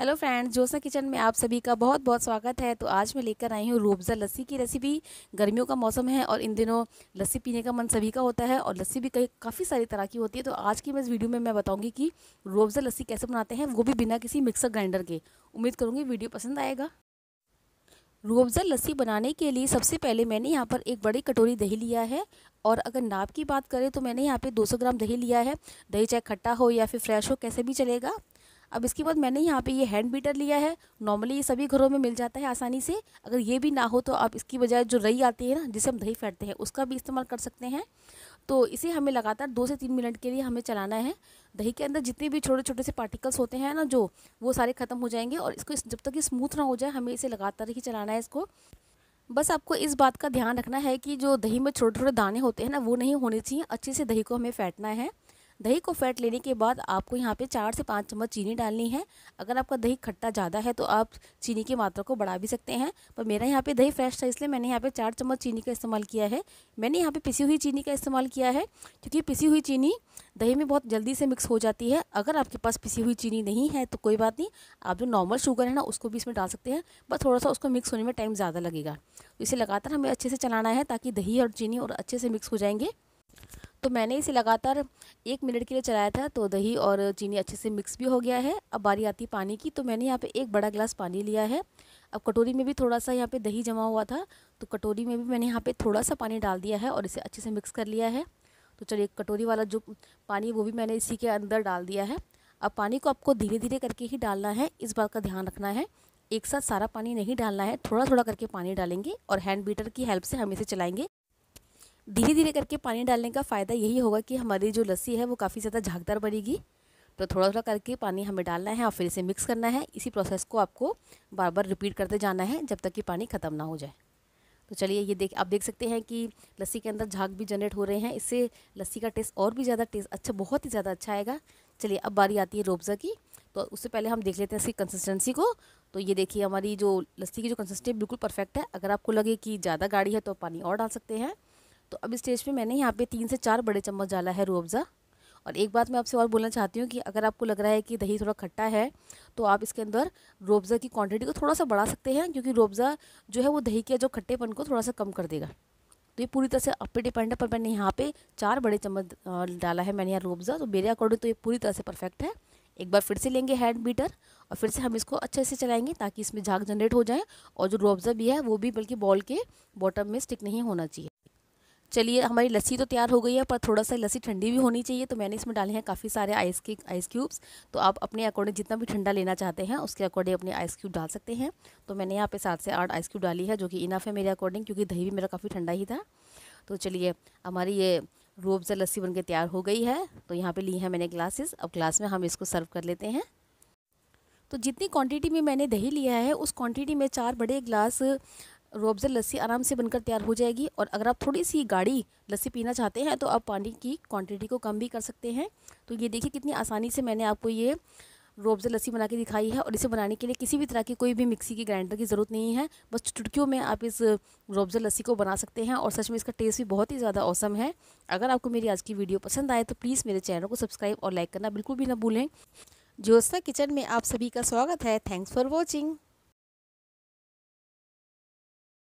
hello friends जोसा kitchen में आप सभी का बहुत बहुत स्वागत है तो आज मैं लेकर आई हूँ रूबज़ा लस्सी की रेसिपी गर्मियों का मौसम है और इन दिनों लस्सी पीने का मन सभी का होता है और लस्सी भी कई काफ़ी सारी तरह की होती है तो आज की मैं इस वीडियो में मैं बताऊँगी कि रूबज़ा लस्सी कैसे बनाते हैं वो भी बिना किसी मिक्सर ग्राइंडर के उम्मीद करूँगी वीडियो पसंद आएगा रूअफ़ज़ा लस्सी बनाने के लिए सबसे पहले मैंने यहाँ पर एक बड़ी कटोरी दही लिया है और अगर नाप की बात करें तो मैंने यहाँ पे 200 ग्राम दही लिया है दही चाहे खट्टा हो या फिर फ्रेश हो कैसे भी चलेगा अब इसके बाद मैंने यहाँ पे ये हैंड बीटर लिया है नॉर्मली ये सभी घरों में मिल जाता है आसानी से अगर ये भी ना हो तो आप इसकी बजाय जो रई आती है ना जिसे हम दही फेंटते हैं उसका भी इस्तेमाल कर सकते हैं तो इसे हमें लगातार दो से तीन मिनट के लिए हमें चलाना है दही के अंदर जितने भी छोटे छोटे से पार्टिकल्स होते हैं ना जो वो सारे ख़त्म हो जाएंगे और इसको जब तक ये स्मूथ ना हो जाए हमें इसे लगातार ही चलाना है इसको बस आपको इस बात का ध्यान रखना है कि जो दही में छोटे छोटे दाने होते हैं ना वो नहीं होने चाहिए अच्छे से दही को हमें फेंटना है दही को फैट लेने के बाद आपको यहाँ पे चार से पाँच चम्मच चीनी डालनी है अगर आपका दही खट्टा ज़्यादा है तो आप चीनी की मात्रा को बढ़ा भी सकते हैं पर मेरा यहाँ पे दही फ्रेश था इसलिए मैंने यहाँ पे चार चम्मच चीनी का इस्तेमाल किया है मैंने यहाँ पे पिसी हुई चीनी का इस्तेमाल किया है क्योंकि पिसी हुई चीनी दही में बहुत जल्दी से मिक्स हो जाती है अगर आपके पास पिसी हुई चीनी नहीं है तो कोई बात नहीं आप जो नॉर्मल शुगर है ना उसको भी इसमें डाल सकते हैं बस थोड़ा सा उसको मिक्स होने में टाइम ज़्यादा लगेगा तो इसे लगातार हमें अच्छे से चलाना है ताकि दही और चीनी और अच्छे से मिक्स हो जाएंगे तो मैंने इसे लगातार एक मिनट के लिए चलाया था तो दही और चीनी अच्छे से मिक्स भी हो गया है अब बारी आती है पानी की तो मैंने यहाँ पे एक बड़ा गिलास पानी लिया है अब कटोरी में भी थोड़ा सा यहाँ पे दही जमा हुआ था तो कटोरी में भी मैंने यहाँ पे थोड़ा सा पानी डाल दिया है और इसे अच्छे से मिक्स कर लिया है तो चलिए कटोरी वाला जो पानी वो भी मैंने इसी के अंदर डाल दिया है अब पानी को आपको धीरे धीरे करके ही डालना है इस बात का ध्यान रखना है एक साथ सारा पानी नहीं डालना है थोड़ा थोड़ा करके पानी डालेंगे और हैंड बीटर की हेल्प से हम इसे चलाएंगे धीरे धीरे करके पानी डालने का फ़ायदा यही होगा कि हमारी जो लस्सी है वो काफ़ी ज़्यादा झागदार बनेगी तो थोड़ा थोड़ा करके पानी हमें डालना है और फिर इसे मिक्स करना है इसी प्रोसेस को आपको बार बार रिपीट करते जाना है जब तक कि पानी ख़त्म ना हो जाए तो चलिए ये देख आप देख सकते हैं कि लस्सी के अंदर झाग भी जनरेट हो रहे हैं इससे लस्सी का टेस्ट और भी ज़्यादा टेस्ट अच्छा बहुत ही ज़्यादा अच्छा आएगा चलिए अब बारी आती है रोबज़ा की तो उससे पहले हम देख लेते हैं इसकी कंसिस्टेंसी को तो ये देखिए हमारी जो लस्सी की जो कंसिस्टेंसी बिल्कुल परफेक्ट है अगर आपको लगे कि ज़्यादा गाढ़ी है तो पानी और डाल सकते हैं तो अब स्टेज पे मैंने यहाँ पे तीन से चार बड़े चम्मच डाला है रू और एक बात मैं आपसे और बोलना चाहती हूँ कि अगर आपको लग रहा है कि दही थोड़ा खट्टा है तो आप इसके अंदर रोबज़ा की क्वांटिटी को थोड़ा सा बढ़ा सकते हैं क्योंकि रोबज़ा जो है वो दही के जो खट्टेपन को थोड़ा सा कम कर देगा तो ये पूरी तरह से आप पे डिपेंड है पर मैंने यहाँ पे चार बड़े चम्मच डाला है मैंने यहाँ रोबज़ा तो मेरे अकॉर्डिंग तो ये पूरी तरह से परफेक्ट है एक बार फिर से लेंगे हैंड बीटर और फिर से हम इसको अच्छे से चलाएंगे ताकि इसमें झाग जनरेट हो जाए और जो रोबज़ा भी है वो भी बल्कि बॉल के बॉटम में स्टिक नहीं होना चाहिए चलिए हमारी लस्सी तो तैयार हो गई है पर थोड़ा सा लस्सी ठंडी भी होनी चाहिए तो मैंने इसमें डाले हैं काफ़ी सारे आइस के आइस क्यूब्स तो आप अपने अकॉर्डिंग जितना भी ठंडा लेना चाहते हैं उसके अकॉर्डिंग अपने आइस क्यूब डाल सकते हैं तो मैंने यहाँ पे सात से आठ आइस क्यूब डाली है जो कि इनफ है मेरे अकॉर्डिंग क्योंकि दही भी मेरा काफ़ी ठंडा ही था तो चलिए हमारी ये रूअफ़ा लस्सी बन तैयार हो गई है तो यहाँ पर ली है मैंने ग्लासेस अब ग्लास में हम इसको सर्व कर लेते हैं तो जितनी क्वांटिटी में मैंने दही लिया है उस क्वांटिटी में चार बड़े ग्लास रोबज़र लस्सी आराम से बनकर तैयार हो जाएगी और अगर आप थोड़ी सी गाढ़ी लस्सी पीना चाहते हैं तो आप पानी की क्वांटिटी को कम भी कर सकते हैं तो ये देखिए कितनी आसानी से मैंने आपको ये रोबज़र लस्सी बना के दिखाई है और इसे बनाने के लिए किसी भी तरह की कोई भी मिक्सी की ग्राइंडर की ज़रूरत नहीं है बस चुटकियों में आप इस रोबज़र लस्सी को बना सकते हैं और सच में इसका टेस्ट भी बहुत ही ज़्यादा औसम है अगर आपको मेरी आज की वीडियो पसंद आए तो प्लीज़ मेरे चैनल को सब्सक्राइब और लाइक करना बिल्कुल भी ना भूलें जोस्ता किचन में आप सभी का स्वागत है थैंक्स फॉर वॉचिंग